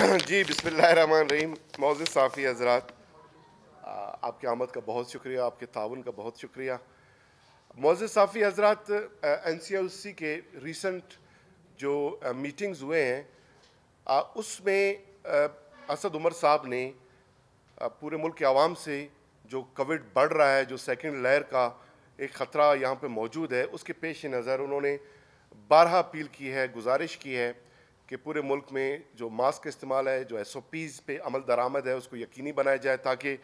जी बसमान रहीम मौज़ साफ़ी हजरात आपके आमद का बहुत शुक्रिया आपके ताउन का बहुत शुक्रिया मोज़ साफ़ी हजरात एन सी एल सी के रिसेंट जो मीटिंग्स हुए हैं उसमें असद उमर साहब ने पूरे मुल्क के आवाम से जो कोविड बढ़ रहा है जो सेकेंड लहर का एक ख़तरा यहाँ पर मौजूद है उसके पेश नज़र उन्होंने बारह अपील की है गुजारिश की है कि पूरे मुल्क में जो मास्क इस्तेमाल है जो एस ओ पीज़ पर अमल दरामद है उसको यकीनी बनाया जाए ताकि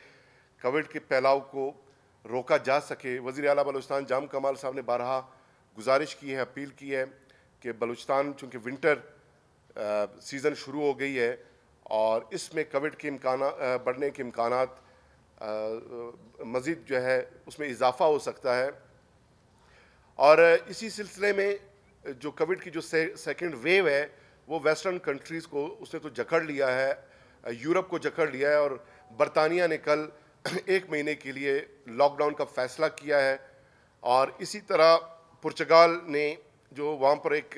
कोविड के फैलाव को रोका जा सके वज़ी अला बलोचस्तान जाम कमाल साहब ने बारहा गुजारिश की है अपील की है कि बलोचस्तान चूँकि विंटर सीज़न शुरू हो गई है और इसमें कोविड के इम्कान बढ़ने के इम्कान मज़ीद जो है उसमें इजाफा हो सकता है और इसी सिलसिले में जो कोविड की जो से, सेकेंड वेव है वो वेस्टर्न कंट्रीज़ को उसने तो जकड़ लिया है यूरोप को जकड़ लिया है और बरतानिया ने कल एक महीने के लिए लॉकडाउन का फैसला किया है और इसी तरह पुर्तगाल ने जो वहाँ पर एक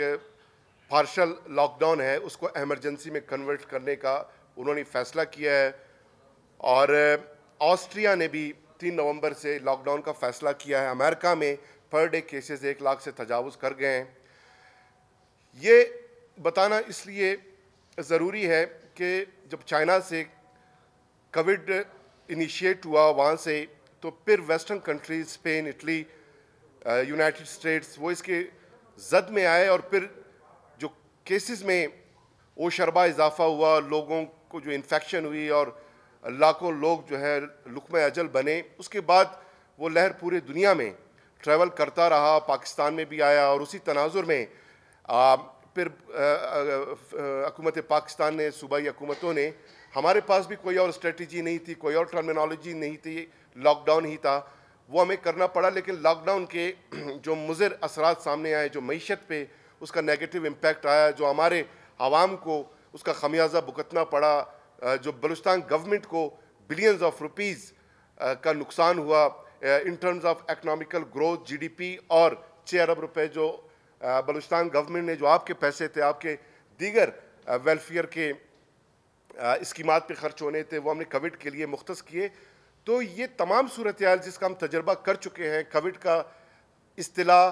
पार्शल लॉकडाउन है उसको एमरजेंसी में कन्वर्ट करने का उन्होंने फैसला किया है और ऑस्ट्रिया ने भी तीन नवंबर से लॉकडाउन का फैसला किया है अमेरिका में पर डे केसेस एक लाख से तजावज़ कर गए हैं ये बताना इसलिए ज़रूरी है कि जब चाइना से कोविड इनिशिएट हुआ वहाँ से तो फिर western countries Spain Italy United States वो इसके जद में आए और फिर जो केसेस में वो शरबा इजाफा हुआ लोगों को जो इन्फेक्शन हुई और लाखों लोग जो है लुकम अजल बने उसके बाद वो लहर पूरी दुनिया में ट्रैवल करता रहा पाकिस्तान में भी आया और उसी तनाजुर में आ, uh, फिर हकूमत पाकिस्तान ने सूबाई हकूमतों ने हमारे पास भी कोई और स्ट्रेटी नहीं थी कोई और टर्मिनोलॉजी नहीं थी लॉकडाउन ही था वो हमें करना पड़ा लेकिन लॉकडाउन के जो मुजर असर सामने आए जो मीशत पर उसका नेगेटिव इम्पेक्ट आया जो हमारे आवाम को उसका खमियाजा भुगतना पड़ा जो बलुचतान गवर्नमेंट को बिलियंस ऑफ रुपीज़ का नुकसान हुआ in terms of economical growth GDP और छः अरब रुपये जो बलूचिस्तान गवर्नमेंट ने जो आपके पैसे थे आपके दीगर वेलफेयर के इस्कीम पे खर्च होने थे वो हमने कोविड के लिए मुख्त किए तो ये तमाम सूरत हाल जिसका हम तजर्बा कर चुके हैं कोविड का असला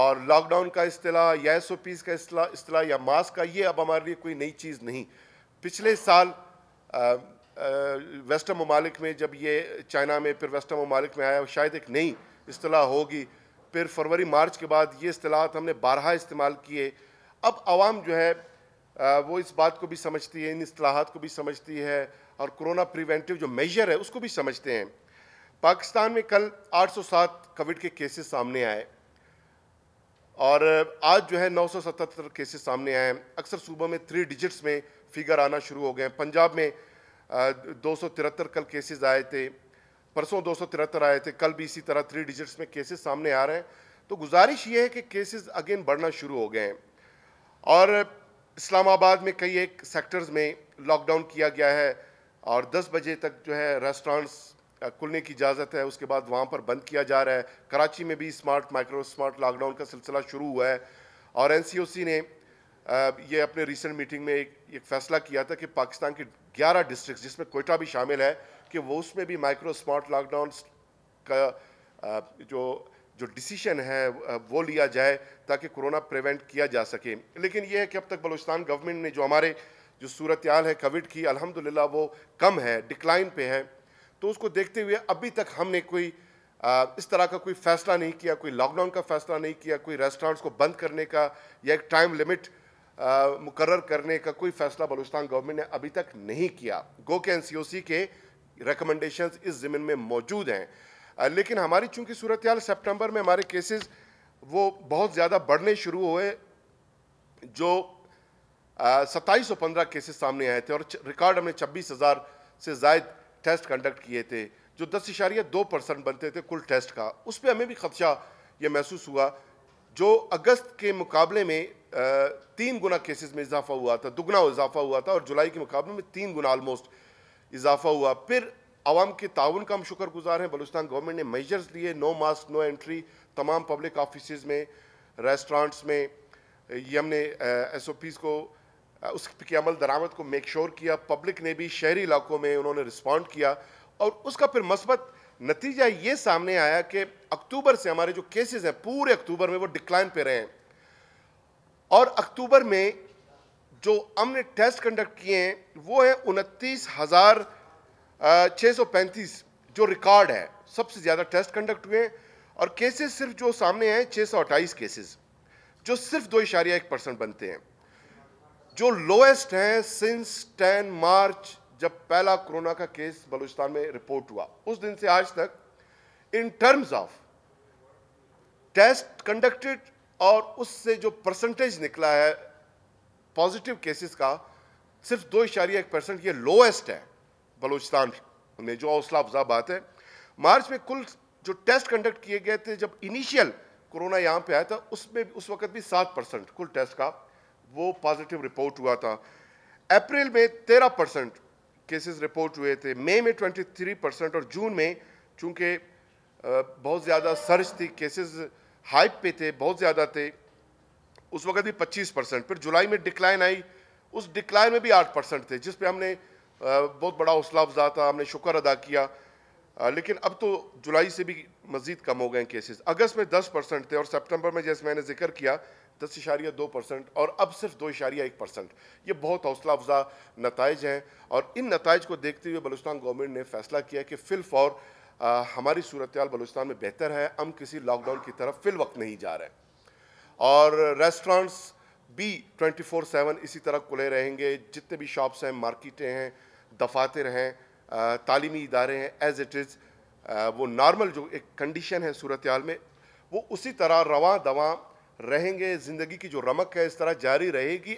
और लॉकडाउन का अतला या एस ओ पीज़ का असला या मास्क का ये अब हमारे लिए कोई नई चीज़ नहीं पिछले साल वेस्टर्न ममालिक में जब ये चाइना में फिर वेस्टर्न ममालिक में आया शायद एक नई असलाह होगी फिर फरवरी मार्च के बाद ये असलाहत हमने बारह इस्तेमाल किए अब आवाम जो है वो इस बात को भी समझती है इन असलाहत को भी समझती है और कोरोना प्रिवेंटिव जो मेजर है उसको भी समझते हैं पाकिस्तान में कल 807 कोविड के केसेस सामने आए और आज जो है 977 केसेस सामने आए हैं अक्सर सुबह में थ्री डिजिट्स में फिगर आना शुरू हो गए हैं पंजाब में दो कल केसेस आए थे परसों दो आए थे कल भी इसी तरह थ्री डिजिट्स में केसेस सामने आ रहे हैं तो गुजारिश ये है कि केसेस अगेन बढ़ना शुरू हो गए हैं और इस्लामाबाद में कई एक सेक्टर्स में लॉकडाउन किया गया है और 10 बजे तक जो है रेस्टोरेंट्स खुलने की इजाज़त है उसके बाद वहाँ पर बंद किया जा रहा है कराची में भी स्मार्ट माइक्रो स्मार्ट लॉकडाउन का सिलसिला शुरू हुआ है और एन ने ये अपने रिसेंट मीटिंग में एक, एक फैसला किया था कि पाकिस्तान के 11 डिस्ट्रिक्ट जिसमें कोयटा भी शामिल है कि वो उसमें भी माइक्रो स्मार्ट लॉकडाउन का जो जो डिसीशन है वो लिया जाए ताकि कोरोना प्रिवेंट किया जा सके लेकिन ये है कि अब तक बलूचिस्तान गवर्नमेंट ने जो हमारे जो सूरत हाल है कोविड की अल्हम्दुलिल्लाह वो कम है डिक्लाइन पे है तो उसको देखते हुए अभी तक हमने कोई इस तरह का कोई फ़ैसला नहीं किया कोई लॉकडाउन का फ़ैसला नहीं किया कोई रेस्टोरेंट्स को बंद करने का या एक टाइम लिमिट मुकर करने का कोई फ़ैसला बलूचिस्तान गवर्नमेंट ने अभी तक नहीं किया गो के एन के रिकमेंडेशन इस ज़मीन में मौजूद हैं लेकिन हमारी चूंकि सूरत हाल सेप्टेम्बर में हमारे केसेस वो बहुत ज़्यादा बढ़ने शुरू हुए जो सत्ताईस सौ पंद्रह केसेस सामने आए थे और रिकॉर्ड हमने छब्बीस हज़ार से जायद टेस्ट कंडक्ट किए थे जो दस इशारिया दो परसेंट बनते थे कुल टेस्ट का उस पर हमें भी खदशा ये महसूस हुआ जो अगस्त के मुकाबले में तीन गुना केसेस में इजाफा हुआ था दुगना इजाफा हुआ था और जुलाई के मुकाबले में तीन गुना आलमोस्ट इजाफा हुआ फिर आवाम के ताउन का हम शुक्र गुजार हैं बलुस्तान गवर्नमेंट ने मेजर्स लिए नो मास्क नो एंट्री तमाम पब्लिक ऑफिस में रेस्टोरेंट्स में ये हमने एस ओ पीज़ को उस के अमल दरामद को मेक श्योर किया पब्लिक ने भी शहरी इलाकों में उन्होंने रिस्पॉन्ड किया और उसका फिर मस्बत नतीजा ये सामने आया कि अक्टूबर से हमारे जो केसेस हैं पूरे अक्टूबर में वो डिक्लाइन पे रहे हैं और अक्टूबर में जो हमने टेस्ट कंडक्ट किए हैं वो है उनतीस हज़ार सौ पैंतीस जो रिकॉर्ड है सबसे ज़्यादा टेस्ट कंडक्ट हुए हैं और केसेस सिर्फ जो सामने हैं छः सौ अट्ठाईस केसेस जो सिर्फ दो इशारिया एक परसेंट बनते हैं जो लोएस्ट हैं सिंस टेन मार्च जब पहला कोरोना का केस बलूचिस्तान में रिपोर्ट हुआ उस दिन से आज तक in terms of test conducted और उससे जो परसेंटेज निकला है पॉजिटिव केसेस का सिर्फ दो इशारिया एक परसेंट ये लोएस्ट है बलूचिस्तान में जो हौसला अफजा बात है मार्च में कुल जो टेस्ट कंडक्ट किए गए थे जब इनिशियल कोरोना यहाँ पे आया था उसमें उस वक्त भी सात परसेंट कुल टेस्ट का वो पॉजिटिव रिपोर्ट हुआ था अप्रैल में तेरह परसेंट केसेस रिपोर्ट हुए थे मई में ट्वेंटी थ्री परसेंट और जून में चूँकि बहुत ज़्यादा सर्च थी केसेस हाइप पे थे बहुत ज़्यादा थे उस वक्त भी 25 परसेंट फिर जुलाई में डिक्लाइन आई उस डिक्लाइन में भी 8 परसेंट थे जिस पे हमने बहुत बड़ा हौसला अफजा था हमने शुक्र अदा किया लेकिन अब तो जुलाई से भी मज़ीद कम हो गए केसेस अगस्त में 10 परसेंट थे और सितंबर में जैसे मैंने जिक्र किया दस इशारिया दो परसेंट और अब सिर्फ दो इशारिया एक परसेंट ये बहुत हौसला अफजा नतज हैं और इन नतज को देखते हुए बलुस्तान गवर्नमेंट ने फैसला किया कि फ़िल फॉर हमारी सूरत बलुस्तान में बेहतर है हम किसी लॉकडाउन की तरफ फिल वक्त नहीं जा रहे हैं और रेस्टोरेंट्स भी 24/7 इसी तरह खुले रहेंगे जितने भी शॉप्स हैं मार्केटें हैं दफातर हैं तालीमी इदारे हैं एज़ इट इज़ वो नॉर्मल जो एक कंडीशन है सूरत में वो उसी तरह रवा दवा रहेंगे ज़िंदगी की जो रमक है इस तरह जारी रहेगी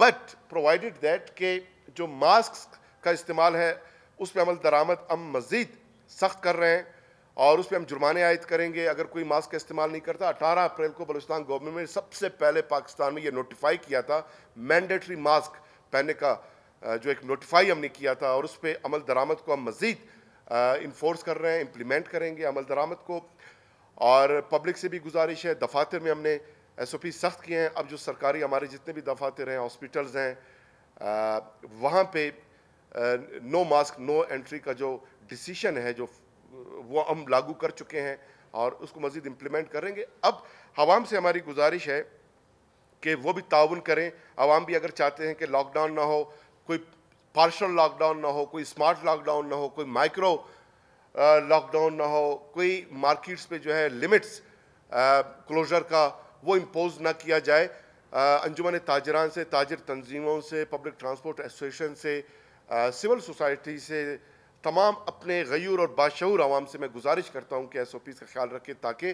बट प्रोवाइडेड दैट के जो मास्क का इस्तेमाल है उस पर अमल दरामद अम मज़ीद सख्त कर रहे हैं और उस पर हम जुर्माने आयद करेंगे अगर कोई मास्क का इस्तेमाल नहीं करता 18 अप्रैल को बलूचिस्तान गवर्नमेंट ने सबसे पहले पाकिस्तान में ये नोटिफाई किया था मैंडेटरी मास्क पहनने का जो एक नोटिफाई हमने किया था और उस पर अमल दरामद को हम मज़ीद इन्फोर्स कर रहे हैं इम्प्लीमेंट करेंगे अमल दरामद को और पब्लिक से भी गुजारिश है दफातर में हमने एस ओ पी सख्त किए हैं अब जो सरकारी हमारे जितने भी दफातर हैं हॉस्पिटल्स हैं वहाँ पर नो मास्क नो एंट्री का जो डिसीशन है जो वो हम लागू कर चुके हैं और उसको मज़ीद इम्प्लीमेंट करेंगे अब आवाम से हमारी गुजारिश है कि वो भी ताउन करें आवाम भी अगर चाहते हैं कि लॉकडाउन ना हो कोई पार्शल लॉकडाउन ना हो कोई स्मार्ट लॉकडाउन ना हो कोई माइक्रो लॉकडाउन ना हो कोई मार्केट्स पे जो है लिमिट्स क्लोजर का वो इम्पोज ना किया जाए अंजुमन ताजरान से ताजर तंजीमों से पब्लिक ट्रांसपोर्ट एसोसिएशन से सिविल सोसाइटी से तमाम अपने गयूर और बाशूर आवाम से मैं गुजारिश करता हूँ कि एस ओ पीज़ का ख्याल रखें ताकि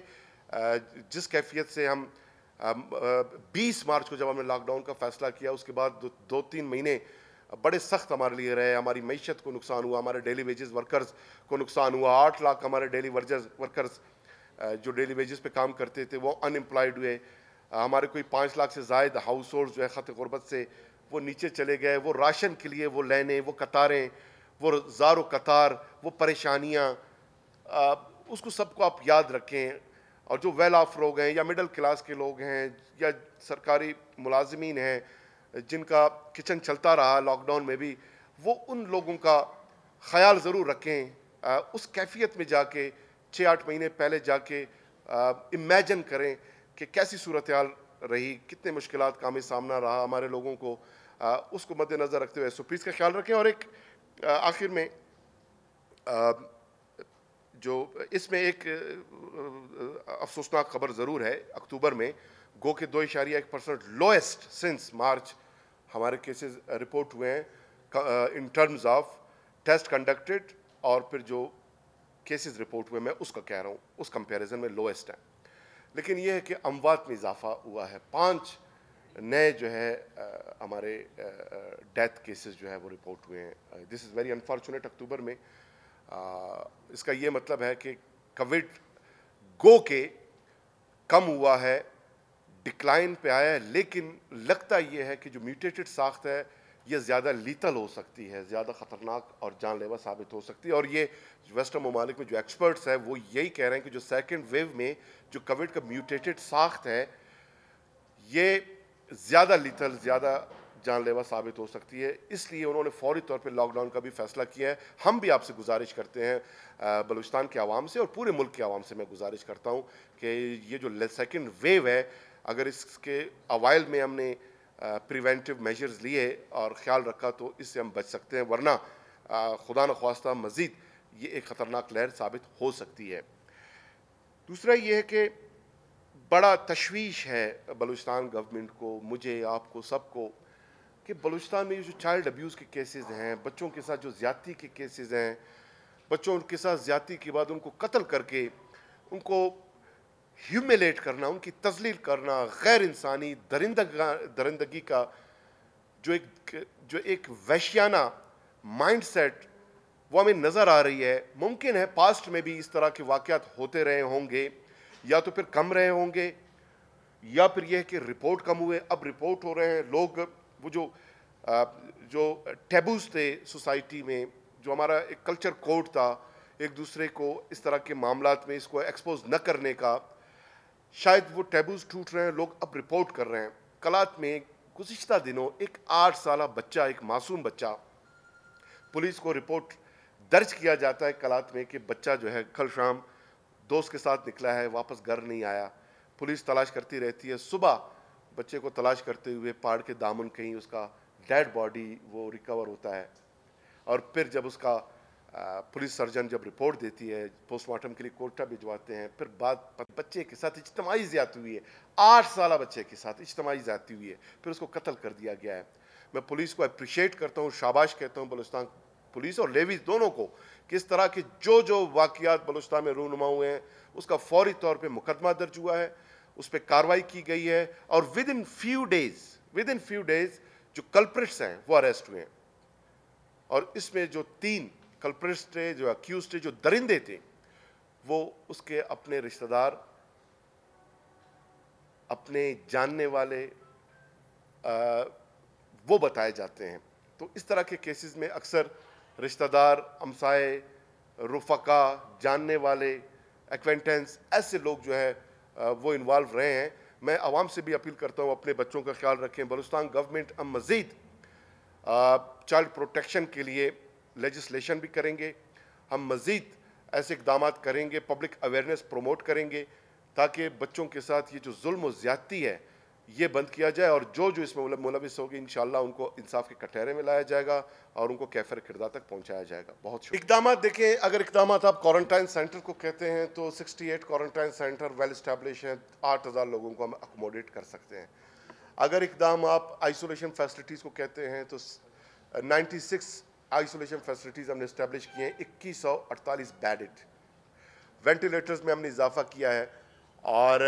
जिस कैफियत से हम बीस मार्च को जब हमने लॉकडाउन का फ़ैसला किया उसके बाद दो, दो तीन महीने बड़े सख्त हमारे लिए रहे हमारी मीशत को नुकसान हुआ हमारे डेली वेजेस वर्कर्स को नुकसान हुआ आठ लाख हमारे डेली वर्जर्स वर्कर्स जो डेली वेजेस पे काम करते थे वो अनएम्प्लॉयड हुए हमारे कोई पाँच लाख से जायद हाउस होल्ड जो है ख़त गुरबत से वो नीचे चले गए वो राशन के लिए वो लेने वो कतारें वो जारो कतार वो परेशानियाँ उसको सबको आप याद रखें और जो वेल ऑफ लोग हैं या मिडल क्लास के लोग हैं या सरकारी मुलाजमीन हैं जिनका किचन चलता रहा लॉकडाउन में भी वो उन लोगों का ख्याल ज़रूर रखें आ, उस कैफियत में जाके छः आठ महीने पहले जाके इमेजन करें कि कैसी सूरत हाल रही कितने मुश्किल का हमें सामना रहा हमारे लोगों को आ, उसको मद्देनज़र रखते हुए एस का ख्याल रखें और एक आखिर में जो इसमें एक अफसोसनाक खबर ज़रूर है अक्टूबर में गो के दो इशारिया एक परसेंट लोएस्ट सिंस मार्च हमारे केसेस रिपोर्ट हुए हैं in terms of test conducted और फिर जो केसेस रिपोर्ट हुए मैं उसका कह रहा हूँ उस कंपैरिजन में लोएस्ट है लेकिन यह है कि अमवात में इजाफा हुआ है पाँच नए जो है हमारे डेथ केसेस जो है वो रिपोर्ट हुए हैं this is very unfortunate October में आ, इसका ये मतलब है कि कोविड गो के कम हुआ है डिक्लाइन पे आया है लेकिन लगता ये है कि जो म्यूटेटेड साख्त है ये ज़्यादा लीतल हो सकती है ज़्यादा ख़तरनाक और जानलेवा साबित हो सकती है और ये वेस्टर्न ममालिक में जो एक्सपर्ट्स हैं वो यही कह रहे हैं कि जो सेकेंड वेव में जो कोविड का म्यूटेटेड साख्त है ये ज़्यादा लिथल ज़्यादा जानलेवा साबित हो सकती है इसलिए उन्होंने फौरी तौर पर लॉकडाउन का भी फैसला किया है हम भी आपसे गुजारिश करते हैं बलूचिस्तान के आवाम से और पूरे मुल्क के आवाम से मैं गुजारिश करता हूँ कि ये जो सेकेंड वेव है अगर इसके अवाइल में हमने प्रिवेंटिव मेजर्स लिए और ख्याल रखा तो इससे हम बच सकते हैं वरना खुदा न खास्ता मज़ीद ये एक ख़तरनाक लहर साबित हो सकती है दूसरा ये है कि बड़ा तशवीश है बलूचिस्तान गवर्नमेंट को मुझे आपको सबको कि बलूचिस्तान में जो चाइल्ड अब्यूज़ के केसेस हैं बच्चों के साथ जो ज्यादती के केसेस हैं बच्चों के साथ ज्यादती के बाद उनको कत्ल करके उनको ह्यूमिलेट करना उनकी तजलील करना गैर इंसानी दरिंदगा दरिंदगी का जो एक जो एक वैश्याना सेट वो हमें नज़र आ रही है मुमकिन है पास्ट में भी इस तरह के वाक़ होते रहे होंगे या तो फिर कम रहे होंगे या फिर यह कि रिपोर्ट कम हुए अब रिपोर्ट हो रहे हैं लोग वो जो आ, जो टैबूज थे सोसाइटी में जो हमारा एक कल्चर कोड था एक दूसरे को इस तरह के मामला में इसको एक्सपोज न करने का शायद वो टैबूज टूट रहे हैं लोग अब रिपोर्ट कर रहे हैं कलात में गुज्त दिनों एक आठ साल बच्चा एक मासूम बच्चा पुलिस को रिपोर्ट दर्ज किया जाता है कलात में कि बच्चा जो है कल शाम दोस्त के साथ निकला है वापस घर नहीं आया पुलिस तलाश करती रहती है सुबह बच्चे को तलाश करते हुए पहाड़ के दामन कहीं उसका डेड बॉडी वो रिकवर होता है और फिर जब उसका पुलिस सर्जन जब रिपोर्ट देती है पोस्टमार्टम के लिए कोटा भिजवाते हैं फिर बाद बच्चे के साथ इजतमाही ज्यादा हुई है आठ साल बच्चे के साथ इजतमाही ज्यादा हुई है फिर उसको कत्ल कर दिया गया है मैं पुलिस को अप्रिशिएट करता हूँ शाबाश कहता हूँ बलुस्तान पुलिस और लेवीज दोनों को किस तरह के जो जो वाकियात बलोचस्तान में रूनुमा हुए हैं उसका फौरी तौर पर मुकदमा दर्ज हुआ है उस पर कार्रवाई की गई है और within few days within few days जो कल्प्रिट्स हैं वो अरेस्ट हुए हैं और इसमें जो तीन कल्प्रिट्स थे जो अक्यूज थे जो दरिंदे थे वो उसके अपने रिश्तेदार अपने जानने वाले आ, वो बताए जाते हैं तो इस तरह के केसेस में अक्सर रिश्तेदार हमसाए रुफका जानने वाले एक्वेंटेंस ऐसे लोग जो है वो इन्वॉल्व रहे हैं मैं आवाम से भी अपील करता हूँ अपने बच्चों का ख्याल रखें बलुस्तान गवर्नमेंट हम मज़ीद चाइल्ड प्रोटेक्शन के लिए लेजिस्लेशन भी करेंगे हम मज़ीद ऐसे इकदाम करेंगे पब्लिक अवेयरनेस प्रमोट करेंगे ताकि बच्चों के साथ ये जो जुल्म ज़्यादती है ये बंद किया जाए और जो जो इसमें मुलविस होगी इन उनको इंसाफ के कटहरे में लाया जाएगा और उनको कैफर किरदा तक पहुंचाया जाएगा बहुत इकदाम देखें अगर इकदाम आप क्वारंटाइन सेंटर को कहते हैं तो 68 क्वारंटाइन सेंटर वेल इस्टेब्लिश हैं आठ हज़ार लोगों को हम अकोमोडेट कर सकते हैं अगर इकदाम आप आइसोलेशन फैसिलिटीज़ को कहते हैं तो सिक्स आइसोलेशन फैसिलिटीज़ हमने इस्टेब्लिश किए हैं इक्कीस सौ अड़तालीस बेडेड वेंटिलेटर्स में हमने इजाफा किया है और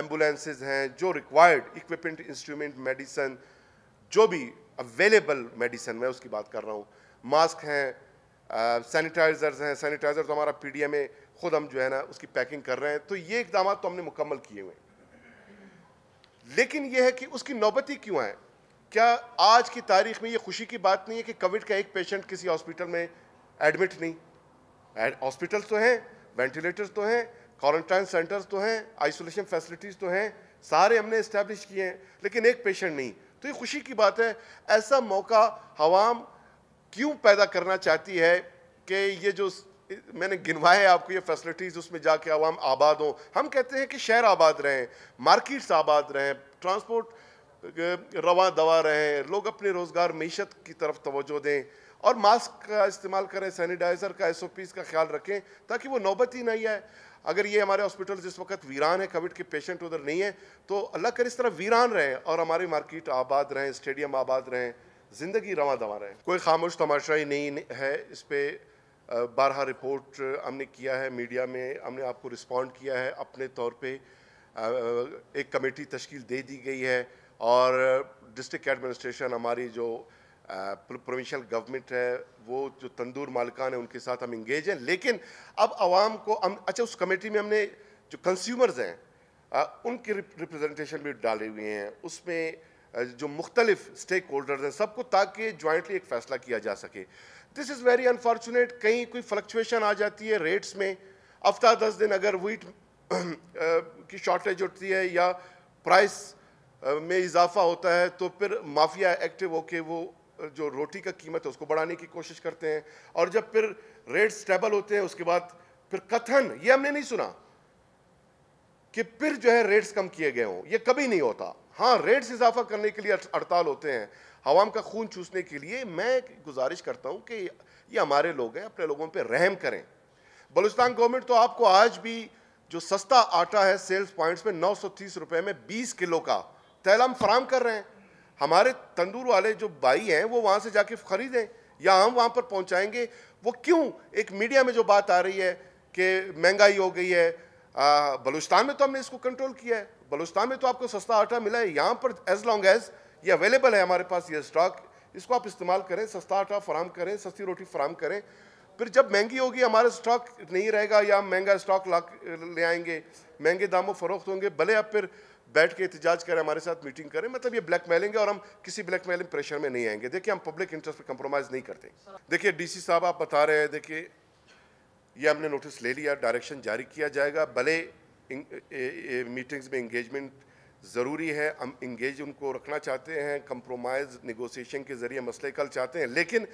एम्बुलेंसेज हैं जो रिक्वायर्ड इक्विपमेंट इंस्ट्रूमेंट मेडिसन जो भी अवेलेबल मेडिसन मैं उसकी बात कर रहा हूँ मास्क हैं सैनिटाइज़र्स हैं सैनिटाइज़र तो हमारा पी में ख़ुद हम जो है ना उसकी पैकिंग कर रहे हैं तो ये इकदाम तो हमने मुकम्मल किए हुए हैं लेकिन यह है कि उसकी नौबती क्यों है क्या आज की तारीख में ये खुशी की बात नहीं है कि कोविड का एक पेशेंट किसी हॉस्पिटल में एडमिट नहीं हॉस्पिटल्स तो हैं वेंटिलेटर्स तो हैं क्वारंटाइन सेंटर्स तो हैं आइसोलेशन फैसिलिटीज़ तो हैं सारे हमने इस्टेब्लिश किए हैं लेकिन एक पेशेंट नहीं तो ये खुशी की बात है ऐसा मौका हवाम क्यों पैदा करना चाहती है कि ये जो मैंने गिनवाए आपको ये फैसिलिटीज़ उसमें जाके आवाम आबाद हों हम कहते हैं कि शहर आबाद रहें मार्केट्स आबाद रहें ट्रांसपोर्ट रवा दवा रहें लोग अपने रोज़गार मीशत की तरफ तोज्जो दें और मास्क का इस्तेमाल करें सैनिटाइज़र का एस का ख्याल रखें ताकि वो नौबत ही नहीं आए अगर ये हमारे हॉस्पिटल जिस वक्त वीरान है कोविड के पेशेंट उधर नहीं है तो अल्लाह कर इस तरह वीरान रहें और हमारी मार्केट आबाद रहें स्टेडियम आबाद रहें ज़िंदगी रवा दवा रहें कोई खामोश ही नहीं है इस पर बारह रिपोर्ट हमने किया है मीडिया में हमने आपको रिस्पॉन्ड किया है अपने तौर पर एक कमेटी तश्कील दे दी गई है और डिस्ट्रिक्ट एडमिनिस्ट्रेशन हमारी जो प्रोविंशियल गवर्नमेंट है वो जो तंदूर मालकान है उनके साथ हम इंगेज हैं लेकिन अब आवाम को हम अच्छा उस कमेटी में हमने जो कंज्यूमर्स हैं उनकी रिप्रेजेंटेशन भी डाले हुए हैं उसमें जो मुख्तलिफ स्टेक होल्डर्स हैं सबको ताकि जॉइंटली एक फ़ैसला किया जा सके दिस इज़ वेरी अनफॉर्चुनेट कहीं कोई फ्लक्चुएशन आ जाती है रेट्स में हफ्ता दस दिन अगर वीट की शॉर्टेज होती है या प्राइस में इजाफा होता है तो फिर माफिया एक्टिव होके वो जो रोटी का कीमत है उसको बढ़ाने की कोशिश करते हैं और जब फिर रेट स्टेबल होते हैं उसके बाद फिर कथन ये हमने नहीं सुना कि फिर जो है रेट्स कम किए गए हों ये कभी नहीं होता हाँ रेट्स इजाफा करने के लिए हड़ताल होते हैं हवाम का खून चूसने के लिए मैं गुजारिश करता हूँ कि ये हमारे लोग हैं अपने लोगों पर रहम करें बलूचिस्तान गवर्नमेंट तो आपको आज भी जो सस्ता आटा है सेल्स पॉइंट्स में नौ सौ तीस रुपये में बीस किलो का तैलम फराम कर रहे हैं हमारे तंदूर वाले जो भाई हैं वो वहाँ से जाके ख़रीदें या हम वहाँ पर पहुँचाएंगे वो क्यों एक मीडिया में जो बात आ रही है कि महंगाई हो गई है बलूचिस्तान में तो हमने इसको कंट्रोल किया है बलूचिस्तान में तो आपको सस्ता आटा मिला है यहाँ पर एज़ लॉन्ग एज़ ये अवेलेबल है हमारे पास ये स्टॉक इसको आप इस्तेमाल करें सस्ता आटा फराम करें सस्ती रोटी फराम करें फिर जब महंगी होगी हमारा स्टॉक नहीं रहेगा या हम महंगा स्टॉक ले आएंगे महंगे दामों फरोख्त होंगे भले आप फिर बैठ के एहतजाज करें हमारे साथ मीटिंग करें मतलब ये ब्लैक मेलिंग है और हम किसी ब्लैक मेलिंग प्रेशर में नहीं आएंगे देखिए हम पब्लिक इंटरेस्ट पर कंप्रोमाइज़ नहीं करते देखिए डीसी साहब आप बता रहे हैं देखिए ये हमने नोटिस ले लिया डायरेक्शन जारी किया जाएगा भले मीटिंग्स में इंगेजमेंट ज़रूरी है हम इंगेज उनको रखना चाहते हैं कंप्रोमाइज़ निगोसिएशन के ज़रिए मसले कल चाहते हैं लेकिन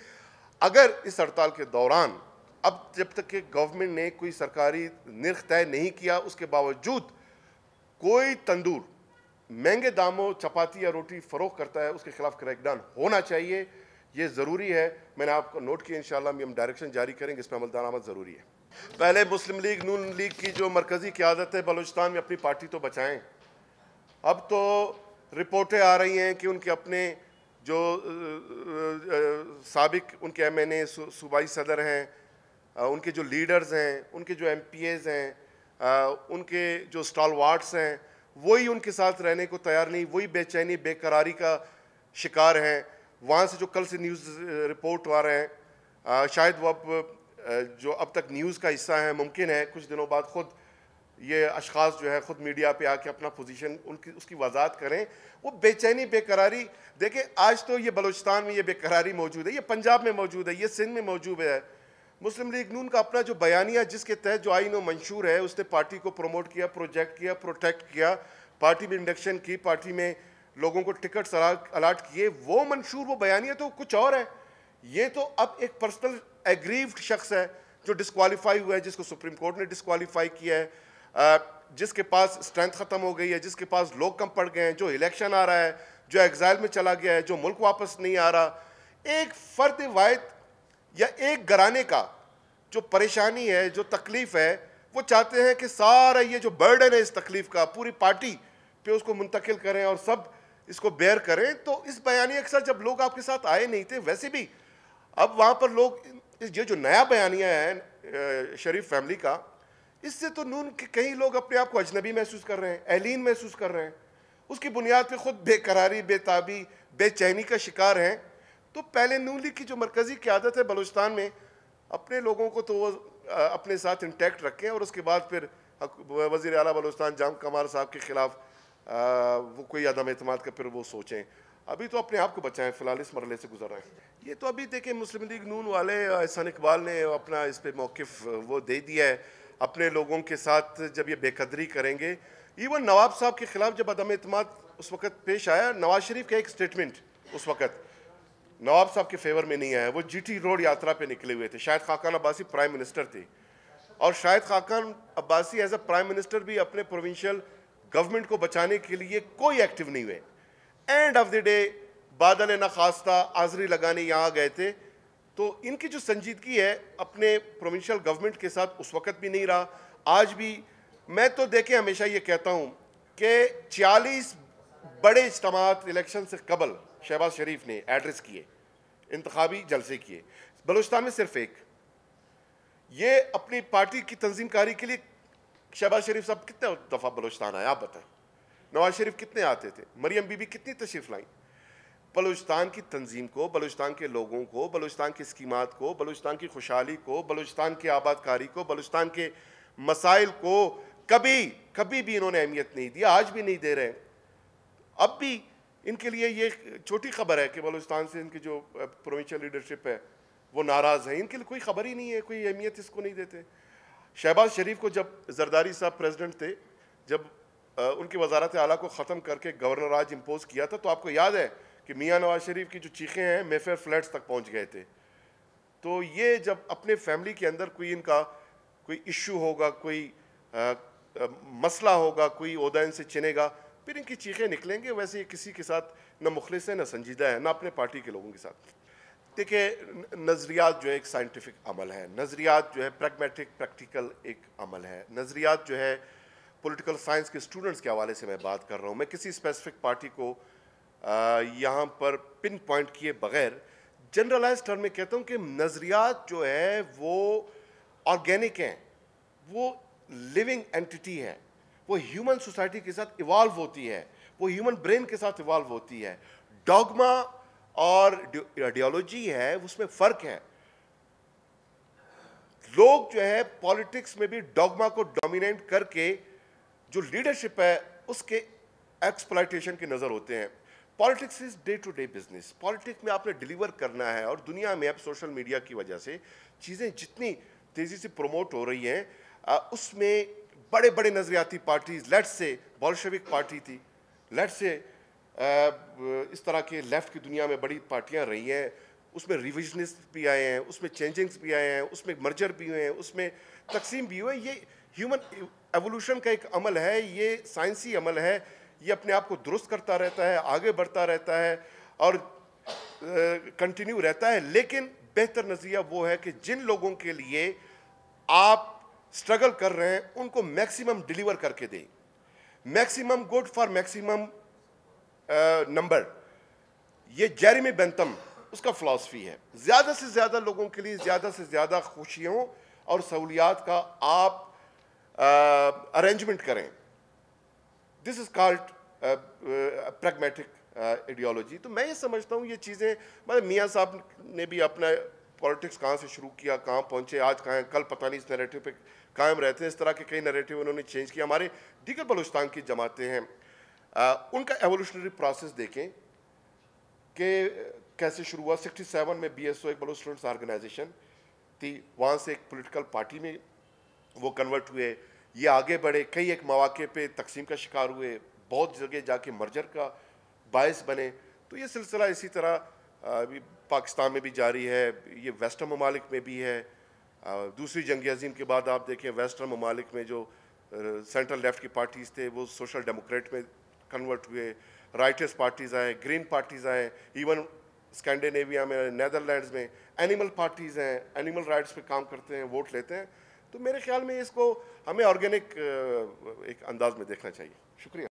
अगर इस हड़ताल के दौरान अब जब तक कि गवर्नमेंट ने कोई सरकारी निर्ख तय नहीं किया उसके बावजूद कोई तंदूर महंगे दामों चपाती या रोटी फ़रोख करता है उसके खिलाफ क्रैकडाउन होना चाहिए ये ज़रूरी है मैंने आपको नोट किया इन हम डायरेक्शन जारी करेंगे इसमें अमल दरामद ज़रूरी है पहले मुस्लिम लीग नून लीग की जो मरकज़ी क्यादत है बलूचिस्तान में अपनी पार्टी तो बचाएं अब तो रिपोर्टें आ रही हैं कि उनके अपने जो सबक उनके एम एन ए सूबाई सदर हैं उनके जो लीडर्स हैं उनके जो एम पी एज़ हैं उनके जो स्टॉल वार्ड्स हैं वही उनके साथ रहने को तैयार नहीं वही बेचैनी बेकरारी का शिकार हैं वहाँ से जो कल से न्यूज़ रिपोर्ट आ रहे हैं शायद वो अब जो अब तक न्यूज़ का हिस्सा है मुमकिन है कुछ दिनों बाद ख़ुद ये अशखास जो है ख़ुद मीडिया पे आके अपना पोजीशन उनकी उसकी वजात करें वो बेचैनी बेकरारी देखें आज तो ये बलूचिस्तान में ये बेकरारी मौजूद है ये पंजाब में मौजूद है ये सिंध में मौजूद है मुस्लिम लीग नून का अपना जो बयानिया जिसके तहत जो आइन मंशूर है उसने पार्टी को प्रमोट किया प्रोजेक्ट किया प्रोटेक्ट किया पार्टी में इंडक्शन की पार्टी में लोगों को टिकट अलाट किए वो मंशूर वो बयानिया तो कुछ और है ये तो अब एक पर्सनल एग्रीव्ड शख्स है जो डिसक्वालीफाई हुआ है जिसको सुप्रीम कोर्ट ने डिसक्वालीफाई किया है जिसके पास स्ट्रेंथ ख़त्म हो गई है जिसके पास लोग कम पड़ गए हैं जो इलेक्शन आ रहा है जो एग्जाइल में चला गया है जो मुल्क वापस नहीं आ रहा एक फ़र्द वायद या एक घराने का जो परेशानी है जो तकलीफ है वो चाहते हैं कि सारा ये जो बर्डन है इस तकलीफ का पूरी पार्टी पे उसको मुंतकिल करें और सब इसको बेयर करें तो इस बयानी अक्सर जब लोग आपके साथ आए नहीं थे वैसे भी अब वहाँ पर लोग ये जो नया बयानिया है शरीफ फैमिली का इससे तो नून के कई लोग अपने आप को अजनबी महसूस कर रहे हैं एलिन महसूस कर रहे हैं उसकी बुनियाद पर खुद बेकरारी बेताबी बेचैनी का शिकार हैं तो पहले नू लीग की जो मरकज़ी क्यादत है बलूचिस्तान में अपने लोगों को तो अपने साथ इंटैक्ट रखें और उसके बाद फिर वज़ी अला बलोचिस्तान जाम कमार साहब के ख़िलाफ़ वो कोई अदम अतमाद का फिर वो सोचें अभी तो अपने आप को बचाएं फ़िलहाल इस मरले से गुजर रहे हैं ये तो अभी देखें मुस्लिम लीग नून वाले एहसान इकबाल ने अपना इस पर मौक़ वो दे दिया है अपने लोगों के साथ जब ये बेकदरी करेंगे इवन नवाब साहब के ख़िलाफ़ जब अदम अहतम उस वक़्त पेश आया नवाज शरीफ का एक स्टेटमेंट उस वक़्त नवाब साहब के फेवर में नहीं आया वो जीटी रोड यात्रा पे निकले हुए थे शायद खाकान अब्बासी प्राइम मिनिस्टर थे और शायद Khaqan Abbasi as a prime minister भी अपने प्रोविंशियल गवर्नमेंट को बचाने के लिए कोई एक्टिव नहीं हुए एंड ऑफ द डे बादल ना खास्ता हाजरी लगाने यहाँ गए थे तो इनकी जो संजीदगी है अपने प्रोविंशियल गवर्नमेंट के साथ उस वक्त भी नहीं रहा आज भी मैं तो देखें हमेशा ये कहता हूँ कि 40 बड़े इज्तम इलेक्शन से कबल शहबाज शरीफ ने एड्रेस किए इंतबी जलसे किए बलोचिस्तान में सिर्फ एक ये अपनी पार्टी की तंजीमकारी के लिए शहबाज शरीफ साहब कितने दफ़ा बलोचिस्तान आए आप बताएं नवाज शरीफ कितने आते थे मरियम बीबी कितनी तशरीफ़ लाई बलूचिस्तान की तंजीम को बलूचिस्तान के लोगों को बलूचिस्तान की स्कीमत को बलूचिस्तान की खुशहाली को बलूचिस्तान की आबादकारी को बलूचिस्तान के मसाइल को कभी कभी भी इन्होंने अहमियत नहीं दी आज भी नहीं दे रहे अब भी इनके लिए ये छोटी खबर है कि बलोचिस्तान से इनकी जो प्रोविंशियल लीडरशिप है वो नाराज़ है इनके लिए कोई खबर ही नहीं है कोई अहमियत इसको नहीं देते शहबाज शरीफ को जब जरदारी साहब प्रेसिडेंट थे जब उनकी वजारत आला को ख़त्म करके गवर्नर राज इम्पोज किया था तो आपको याद है कि मियाँ नवाज शरीफ की जो चीखें हैं मेफेयर फ्लैट्स तक पहुँच गए थे तो ये जब अपने फैमिली के अंदर कोई इनका कोई इशू होगा कोई आ, आ, मसला होगा कोई उदयन से चिनेगा फिर इनकी चीखें निकलेंगे वैसे ये किसी के साथ ना मुखलिस है ना संजीदा है ना अपने पार्टी के लोगों के साथ देखिए नज़रियात जो है एक साइंटिफिक अमल है नज़रियात जो है प्रगमेटिक प्रैक्टिकल एक अमल है नज़रियात जो है पोलिटिकल साइंस के स्टूडेंट्स के हवाले से मैं बात कर रहा हूँ मैं किसी स्पेसिफिक पार्टी को यहाँ पर पिन पॉइंट किए बगैर जनरलाइज टर्म में कहता हूँ कि नज़रियात जो है वो ऑर्गेनिक हैं वो लिविंग एंटिटी है वो ह्यूमन सोसाइटी के साथ इवॉल्व होती है वो ह्यूमन ब्रेन के साथ इवॉल्व होती है डॉगमा और आइडियोलॉजी है उसमें फ़र्क है लोग जो है पॉलिटिक्स में भी डॉगमा को डोमिनेट करके जो लीडरशिप है उसके एक्सप्लाइटेशन की नज़र होते हैं politics is day to day business politics में आपने डिलीवर करना है और दुनिया में अब सोशल मीडिया की वजह से चीज़ें जितनी तेज़ी से प्रमोट हो रही हैं उसमें बड़े बड़े नज़रियाती parties let's say Bolshevik party थी लेट से इस तरह के लेफ़्ट की दुनिया में बड़ी पार्टियाँ रही हैं उसमें रिविजनिस्ट भी आए हैं उसमें चेंजिंग्स भी आए हैं उसमें मर्जर भी हुए हैं उसमें तकसीम भी हुए ये ह्यूमन एवोल्यूशन का एक अमल है ये साइंसी अमल है ये अपने आप को दुरुस्त करता रहता है आगे बढ़ता रहता है और कंटिन्यू रहता है लेकिन बेहतर नज़रिया वो है कि जिन लोगों के लिए आप स्ट्रगल कर रहे हैं उनको मैक्सिमम डिलीवर करके दें maximum good for maximum number ये जेरेमी बेंतम उसका फ़िलासफ़ी है ज़्यादा से ज़्यादा लोगों के लिए ज़्यादा से ज़्यादा खुशियों और सहूलियात का आप अरेंजमेंट करें this is called pragmatic ideology तो मैं ये समझता हूँ ये चीज़ें मतलब मियाँ साहब ने भी अपना पॉलिटिक्स कहाँ से शुरू किया कहाँ पहुँचे आज कहाँ कल पता नहीं इस नरेटिव पे कायम रहते हैं इस तरह के कई नरेटिव उन्होंने चेंज किया हमारे दीगर बलोचतान की जमातें हैं आ, उनका एवोल्यूशनरी प्रोसेस देखें कि कैसे शुरू हुआ सिक्सटी सेवन में बी एस ओ एक बलो स्टूडेंट्स ऑर्गेनाइजेशन थी वहाँ से एक पोलिटिकल पार्टी में वो कन्वर्ट हुए ये आगे बढ़े कई एक मौाक़े पर तकसीम का शिकार हुए बहुत जगह जाके मर्जर का बायस बने तो ये सिलसिला इसी तरह अभी पाकिस्तान में भी जारी है ये वेस्टर्न ममालिक में भी है दूसरी जंग अजीम के बाद आप देखें वेस्टर्न ममालिक में जो सेंट्रल लेफ्ट की पार्टीज़ थे वो सोशल डेमोक्रेट में कन्वर्ट हुए राइटर्स पार्टीज़ आए ग्रीन पार्टीज़ आए इवन स्कैंडिनेविया में नैदरलैंड में एनिमल पार्टीज़ हैं एनिमल राइट्स पे काम करते हैं वोट लेते हैं तो मेरे ख्याल में इसको हमें ऑर्गेनिक एक अंदाज में देखना चाहिए शुक्रिया